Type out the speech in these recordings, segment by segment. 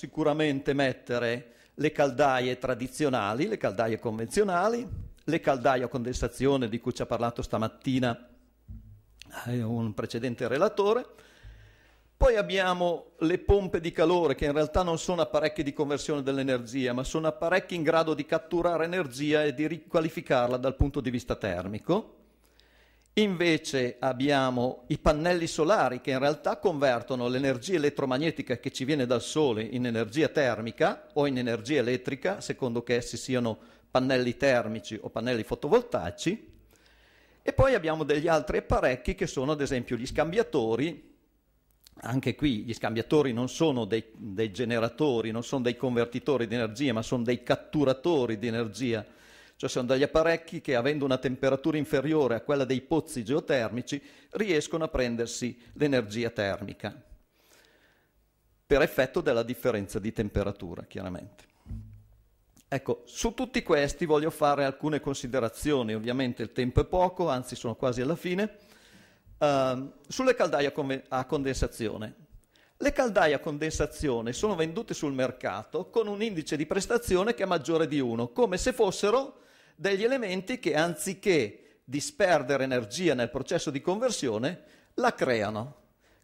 sicuramente mettere le caldaie tradizionali, le caldaie convenzionali, le caldaie a condensazione di cui ci ha parlato stamattina eh, un precedente relatore. Poi abbiamo le pompe di calore che in realtà non sono apparecchi di conversione dell'energia, ma sono apparecchi in grado di catturare energia e di riqualificarla dal punto di vista termico. Invece abbiamo i pannelli solari che in realtà convertono l'energia elettromagnetica che ci viene dal Sole in energia termica o in energia elettrica, secondo che essi siano pannelli termici o pannelli fotovoltaici. E poi abbiamo degli altri apparecchi che sono ad esempio gli scambiatori. Anche qui gli scambiatori non sono dei, dei generatori, non sono dei convertitori di energia, ma sono dei catturatori di energia cioè sono degli apparecchi che avendo una temperatura inferiore a quella dei pozzi geotermici riescono a prendersi l'energia termica per effetto della differenza di temperatura, chiaramente. Ecco, su tutti questi voglio fare alcune considerazioni, ovviamente il tempo è poco, anzi sono quasi alla fine. Uh, sulle caldaie a condensazione. Le caldaie a condensazione sono vendute sul mercato con un indice di prestazione che è maggiore di 1, come se fossero degli elementi che anziché disperdere energia nel processo di conversione, la creano.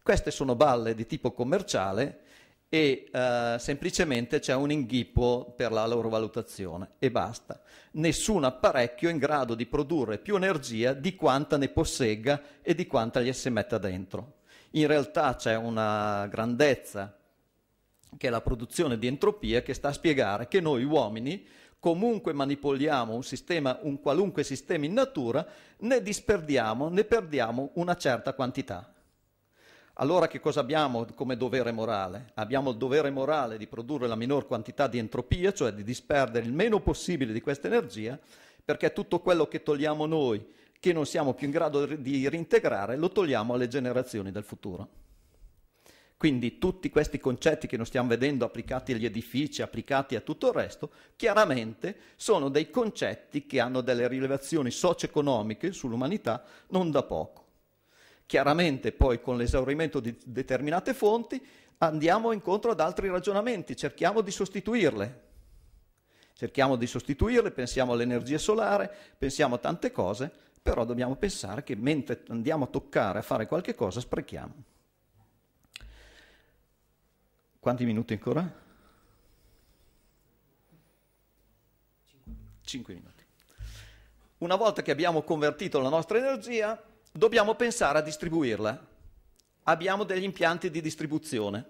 Queste sono balle di tipo commerciale e eh, semplicemente c'è un inghippo per la loro valutazione e basta. Nessun apparecchio è in grado di produrre più energia di quanta ne possegga e di quanta gli si metta dentro. In realtà c'è una grandezza che è la produzione di entropia che sta a spiegare che noi uomini comunque manipoliamo un sistema, un qualunque sistema in natura, ne disperdiamo, ne perdiamo una certa quantità. Allora che cosa abbiamo come dovere morale? Abbiamo il dovere morale di produrre la minor quantità di entropia, cioè di disperdere il meno possibile di questa energia, perché tutto quello che togliamo noi, che non siamo più in grado di reintegrare, lo togliamo alle generazioni del futuro. Quindi tutti questi concetti che noi stiamo vedendo applicati agli edifici, applicati a tutto il resto, chiaramente sono dei concetti che hanno delle rilevazioni socio-economiche sull'umanità non da poco. Chiaramente poi con l'esaurimento di determinate fonti andiamo incontro ad altri ragionamenti, cerchiamo di sostituirle. Cerchiamo di sostituirle, pensiamo all'energia solare, pensiamo a tante cose, però dobbiamo pensare che mentre andiamo a toccare, a fare qualche cosa, sprechiamo. Quanti minuti ancora? Cinque minuti. Una volta che abbiamo convertito la nostra energia, dobbiamo pensare a distribuirla. Abbiamo degli impianti di distribuzione.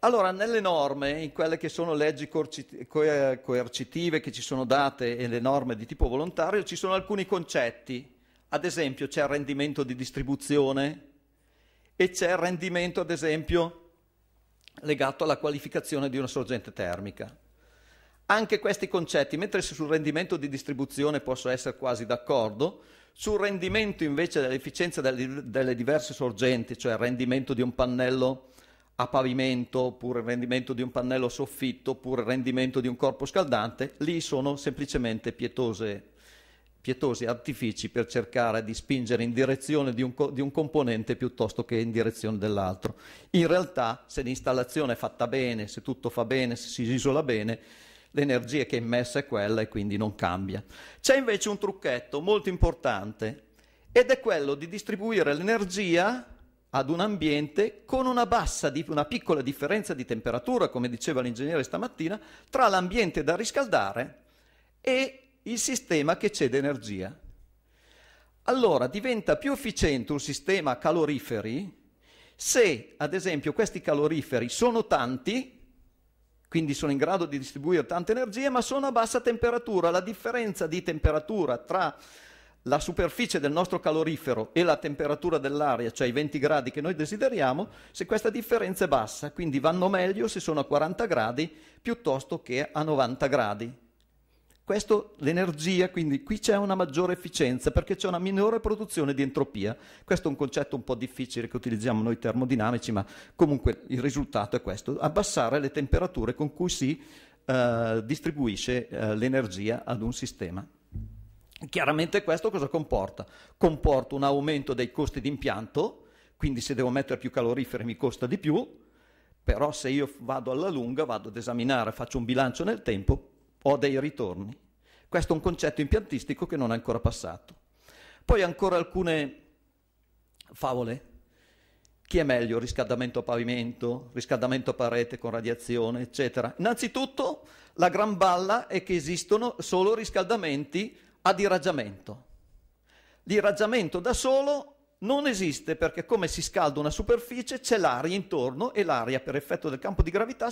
Allora, nelle norme, in quelle che sono leggi coercitive che ci sono date e le norme di tipo volontario, ci sono alcuni concetti. Ad esempio, c'è il rendimento di distribuzione e c'è il rendimento, ad esempio, legato alla qualificazione di una sorgente termica. Anche questi concetti, mentre sul rendimento di distribuzione posso essere quasi d'accordo, sul rendimento invece dell'efficienza delle, delle diverse sorgenti, cioè il rendimento di un pannello a pavimento, oppure il rendimento di un pannello soffitto, oppure il rendimento di un corpo scaldante, lì sono semplicemente pietose pietosi artifici per cercare di spingere in direzione di un, co- di un, componente piuttosto che in direzione dell'altro. In realtà, se l'installazione è fatta bene, se tutto fa bene, se si isola bene, l'energia che è immessa è quella e quindi non cambia. C'è invece un trucchetto molto importante ed è quello di distribuire l'energia ad un ambiente con una, bassa, una piccola differenza di temperatura, come diceva l'ingegnere stamattina, tra l'ambiente da riscaldare e il sistema che cede energia. Allora diventa più efficiente un sistema caloriferi se, ad esempio, questi caloriferi sono tanti, quindi sono in grado di distribuire tanta energia, ma sono a bassa temperatura. La differenza di temperatura tra la superficie del nostro calorifero e la temperatura dell'aria, cioè i 20 gradi che noi desideriamo, se questa differenza è bassa, quindi vanno meglio se sono a 40 gradi piuttosto che a 90 gradi. Questo l'energia, quindi qui c'è una maggiore efficienza perché c'è una minore produzione di entropia. Questo è un concetto un po' difficile che utilizziamo noi termodinamici, ma comunque il risultato è questo, abbassare le temperature con cui si eh, distribuisce eh, l'energia ad un sistema. Chiaramente questo cosa comporta? Comporta un aumento dei costi di impianto, quindi se devo mettere più caloriferi mi costa di più, però se io vado alla lunga, vado ad esaminare, faccio un bilancio nel tempo, o dei ritorni. Questo è un concetto impiantistico che non è ancora passato. Poi ancora alcune favole. Chi è meglio? Riscaldamento a pavimento, riscaldamento a parete con radiazione, eccetera. Innanzitutto la gran balla è che esistono solo riscaldamenti ad irraggiamento. L'irraggiamento da solo non esiste perché come si scalda una superficie c'è l'aria intorno e l'aria per effetto del campo di gravità